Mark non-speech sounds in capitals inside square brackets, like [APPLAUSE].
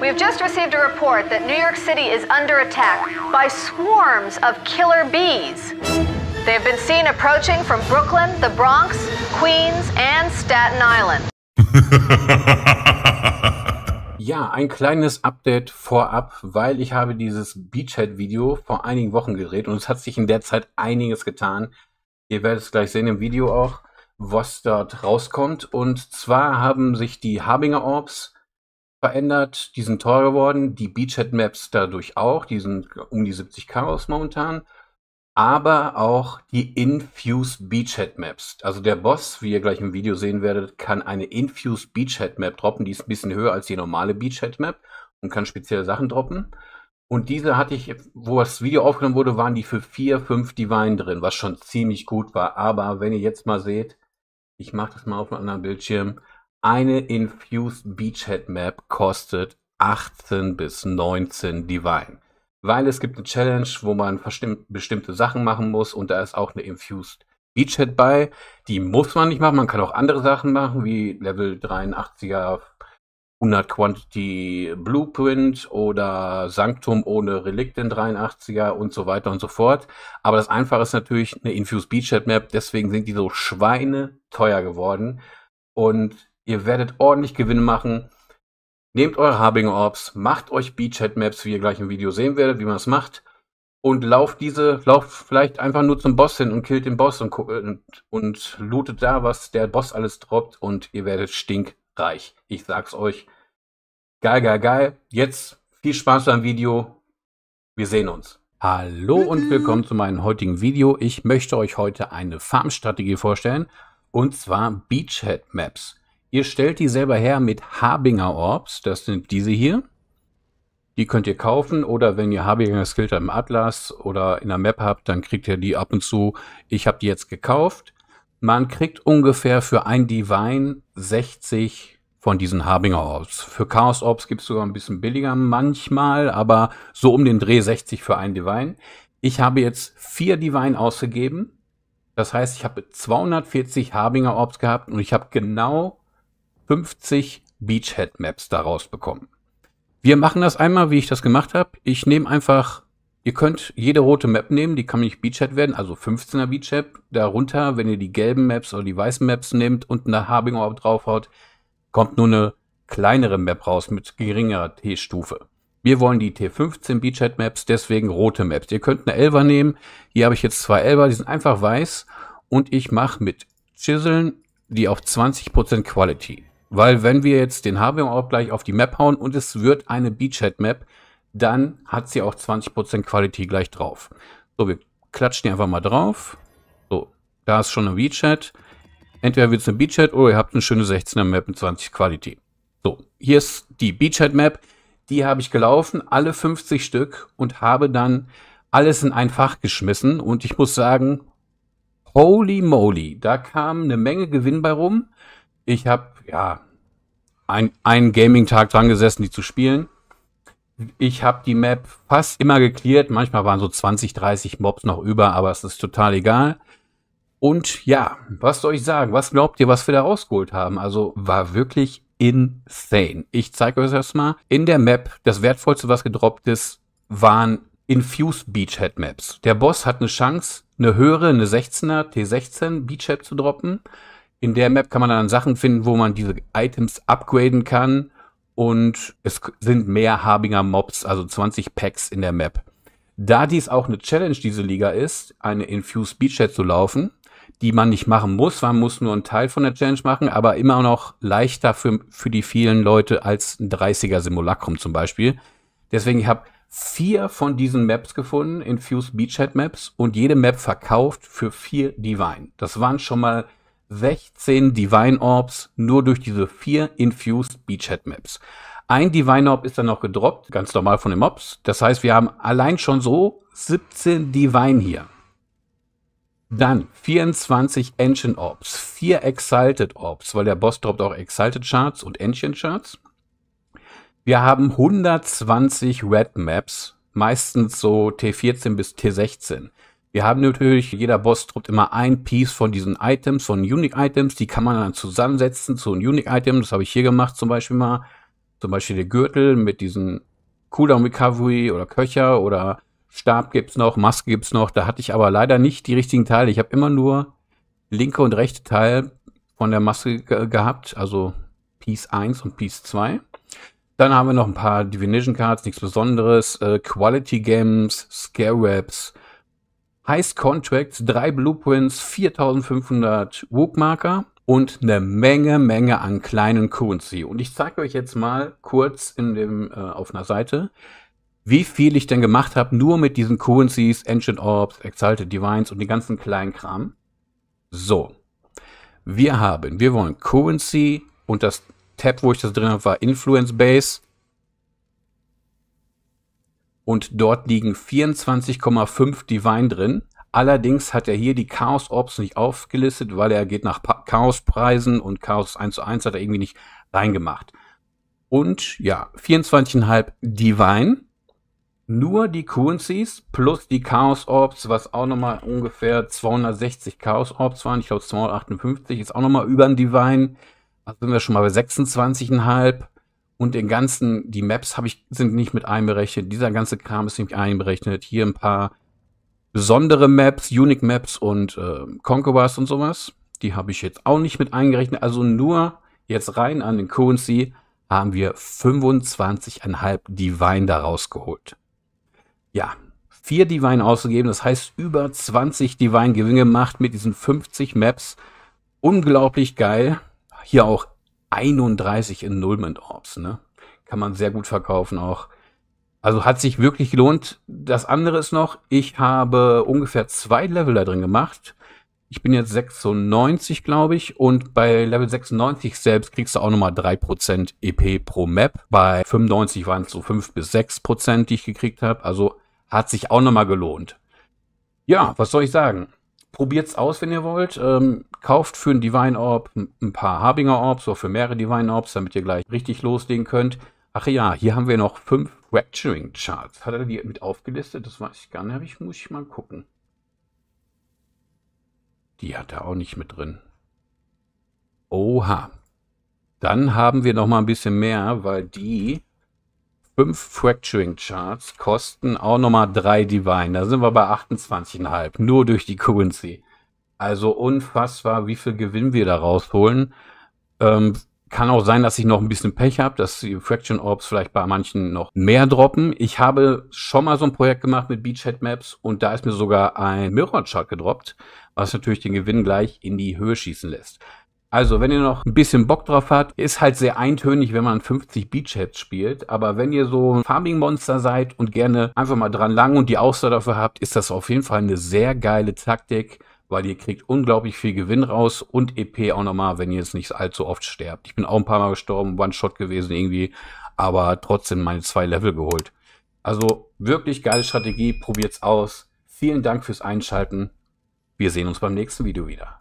We've just received a report that New York City is under attack by swarms of killer bees. They have been seen approaching from Brooklyn, the Bronx, Queens and Staten Island. [LAUGHS] ja, ein kleines Update vorab, weil ich habe dieses Beachhead-Video vor einigen Wochen gedreht und es hat sich in der Zeit einiges getan. Ihr werdet es gleich sehen im Video auch, was dort rauskommt. Und zwar haben sich die Habinger Orbs verändert, die sind teurer geworden, die Beachhead Maps dadurch auch, die sind um die 70k momentan, aber auch die Infused Beachhead Maps. Also der Boss, wie ihr gleich im Video sehen werdet, kann eine Infused Beachhead Map droppen, die ist ein bisschen höher als die normale Beachhead Map und kann spezielle Sachen droppen. Und diese hatte ich, wo das Video aufgenommen wurde, waren die für 4, 5 Divine drin, was schon ziemlich gut war. Aber wenn ihr jetzt mal seht, ich mache das mal auf einem anderen Bildschirm, eine Infused Beachhead Map kostet 18 bis 19 Divine. Weil es gibt eine Challenge, wo man bestimmte Sachen machen muss und da ist auch eine Infused Beachhead bei. Die muss man nicht machen, man kann auch andere Sachen machen, wie Level 83er 100 Quantity Blueprint oder Sanktum ohne Relikt in 83er und so weiter und so fort. Aber das Einfache ist natürlich eine Infused Beachhead Map, deswegen sind die so schweine teuer geworden. Und Ihr werdet ordentlich Gewinne machen. Nehmt eure Harbinger Orbs, macht euch Beachhead Maps, wie ihr gleich im Video sehen werdet, wie man es macht. Und lauft diese, lauft vielleicht einfach nur zum Boss hin und killt den Boss und, und, und lootet da, was der Boss alles droppt und ihr werdet stinkreich. Ich sag's euch. Geil, geil, geil. Jetzt viel Spaß beim Video. Wir sehen uns. Hallo und willkommen zu meinem heutigen Video. Ich möchte euch heute eine Farmstrategie vorstellen und zwar Beachhead Maps. Ihr stellt die selber her mit Habinger Orbs, das sind diese hier. Die könnt ihr kaufen oder wenn ihr Habinger Skilter im Atlas oder in der Map habt, dann kriegt ihr die ab und zu. Ich habe die jetzt gekauft. Man kriegt ungefähr für ein Divine 60 von diesen Habinger Orbs. Für Chaos Orbs gibt es sogar ein bisschen billiger manchmal, aber so um den Dreh 60 für ein Divine. Ich habe jetzt vier Divine ausgegeben. Das heißt, ich habe 240 Habinger Orbs gehabt und ich habe genau 50 Beachhead Maps daraus bekommen. Wir machen das einmal, wie ich das gemacht habe. Ich nehme einfach, ihr könnt jede rote Map nehmen, die kann nicht Beachhead werden, also 15er Beachhead. Darunter, wenn ihr die gelben Maps oder die weißen Maps nehmt und eine Harbinger draufhaut, kommt nur eine kleinere Map raus mit geringerer T-Stufe. Wir wollen die T15 Beachhead Maps, deswegen rote Maps. Ihr könnt eine Elver nehmen. Hier habe ich jetzt zwei Elver, die sind einfach weiß. Und ich mache mit Chiseln die auf 20% Quality. Weil wenn wir jetzt den HBM-Abgleich auf die Map hauen und es wird eine Beachhead-Map, dann hat sie auch 20% Quality gleich drauf. So, wir klatschen die einfach mal drauf. So, da ist schon eine Beachhead. Entweder wird es eine Beachhead oder ihr habt eine schöne 16er Map mit 20 Quality. So, hier ist die Beachhead Map. Die habe ich gelaufen, alle 50 Stück und habe dann alles in ein Fach geschmissen. Und ich muss sagen, holy moly, da kam eine Menge Gewinn bei rum. Ich habe ja, ein, einen Gaming-Tag dran gesessen, die zu spielen. Ich habe die Map fast immer geklärt. Manchmal waren so 20, 30 Mobs noch über, aber es ist total egal. Und ja, was soll ich sagen? Was glaubt ihr, was wir da rausgeholt haben? Also war wirklich insane. Ich zeige euch das mal. In der Map, das wertvollste, was gedroppt ist, waren Infused Beachhead Maps. Der Boss hat eine Chance, eine höhere, eine 16er, T16 Beachhead zu droppen. In der Map kann man dann Sachen finden, wo man diese Items upgraden kann. Und es sind mehr Habinger Mobs, also 20 Packs in der Map. Da dies auch eine Challenge diese Liga ist, eine Infused Beachhead zu laufen, die man nicht machen muss, man muss nur einen Teil von der Challenge machen, aber immer noch leichter für, für die vielen Leute als ein 30er Simulacrum zum Beispiel. Deswegen habe vier von diesen Maps gefunden, Infused Beachhead Maps, und jede Map verkauft für vier Divine. Das waren schon mal 16 Divine Orbs nur durch diese vier Infused Beachhead Maps. Ein Divine Orb ist dann noch gedroppt, ganz normal von den Mobs. Das heißt, wir haben allein schon so 17 Divine hier. Dann 24 Ancient Orbs, 4 Exalted Orbs, weil der Boss droppt auch Exalted Charts und Ancient Charts. Wir haben 120 Red Maps, meistens so T14 bis T16. Wir haben natürlich, jeder Boss druckt immer ein Piece von diesen Items, von Unique Items. Die kann man dann zusammensetzen zu einem Unique Item. Das habe ich hier gemacht zum Beispiel mal. Zum Beispiel der Gürtel mit diesen Cooldown Recovery oder Köcher oder Stab gibt es noch, Maske gibt es noch. Da hatte ich aber leider nicht die richtigen Teile. Ich habe immer nur linke und rechte Teil von der Maske ge gehabt. Also Piece 1 und Piece 2. Dann haben wir noch ein paar Divination Cards, nichts Besonderes. Äh, Quality Games, Scare Wraps. Heiß Contracts, drei Blueprints, 4500 Wookmarker und eine Menge, Menge an kleinen Currency. Und ich zeige euch jetzt mal kurz in dem, äh, auf einer Seite, wie viel ich denn gemacht habe, nur mit diesen Currencies, Ancient Orbs, Exalted Divines und den ganzen kleinen Kram. So. Wir haben, wir wollen Currency und das Tab, wo ich das drin habe, war Influence Base und dort liegen 24,5 Divine drin. Allerdings hat er hier die Chaos Orbs nicht aufgelistet, weil er geht nach Chaos Preisen und Chaos 1 zu 1 hat er irgendwie nicht reingemacht. Und ja, 24,5 Divine. Nur die Currencies plus die Chaos Orbs, was auch nochmal ungefähr 260 Chaos Orbs waren. Ich glaube 258 ist auch nochmal über ein Divine. Also sind wir schon mal bei 26,5 und den ganzen, die Maps habe ich, sind nicht mit einberechnet. Dieser ganze Kram ist nicht einberechnet. Hier ein paar besondere Maps, Unique Maps und äh, Conquerors und sowas. Die habe ich jetzt auch nicht mit eingerechnet. Also nur jetzt rein an den Currency haben wir 25,5 Divine daraus geholt. Ja, 4 Divine ausgegeben, das heißt über 20 Divine Gewinne gemacht mit diesen 50 Maps. Unglaublich geil. Hier auch 31 Ennullment Orbs. Ne? Kann man sehr gut verkaufen auch. Also hat sich wirklich gelohnt. Das andere ist noch, ich habe ungefähr zwei Level da drin gemacht. Ich bin jetzt 96, glaube ich. Und bei Level 96 selbst kriegst du auch nochmal 3% EP pro Map. Bei 95 waren es so 5 bis 6%, die ich gekriegt habe. Also hat sich auch nochmal gelohnt. Ja, was soll ich sagen? probiert es aus, wenn ihr wollt. Ähm, kauft für einen Divine Orb ein paar Habinger Orbs oder für mehrere Divine Orbs, damit ihr gleich richtig loslegen könnt. Ach ja, hier haben wir noch fünf Fracturing Charts. Hat er die mit aufgelistet? Das weiß ich gar nicht. Ich, muss ich mal gucken. Die hat er auch nicht mit drin. Oha. Dann haben wir noch mal ein bisschen mehr, weil die fünf Fracturing Charts kosten auch nochmal drei Divine. Da sind wir bei 28,5. Nur durch die Currency. Also unfassbar, wie viel Gewinn wir da rausholen. Ähm, kann auch sein, dass ich noch ein bisschen Pech habe, dass die Fraction Orbs vielleicht bei manchen noch mehr droppen. Ich habe schon mal so ein Projekt gemacht mit Beachhead Maps und da ist mir sogar ein Mirror Chart gedroppt, was natürlich den Gewinn gleich in die Höhe schießen lässt. Also, wenn ihr noch ein bisschen Bock drauf habt, ist halt sehr eintönig, wenn man 50 Beachheads spielt. Aber wenn ihr so ein Farming-Monster seid und gerne einfach mal dran lang und die Ausdauer dafür habt, ist das auf jeden Fall eine sehr geile Taktik, weil ihr kriegt unglaublich viel Gewinn raus und EP auch nochmal, wenn ihr jetzt nicht allzu oft sterbt. Ich bin auch ein paar Mal gestorben, One-Shot gewesen irgendwie, aber trotzdem meine zwei Level geholt. Also wirklich geile Strategie, probiert's aus. Vielen Dank fürs Einschalten. Wir sehen uns beim nächsten Video wieder.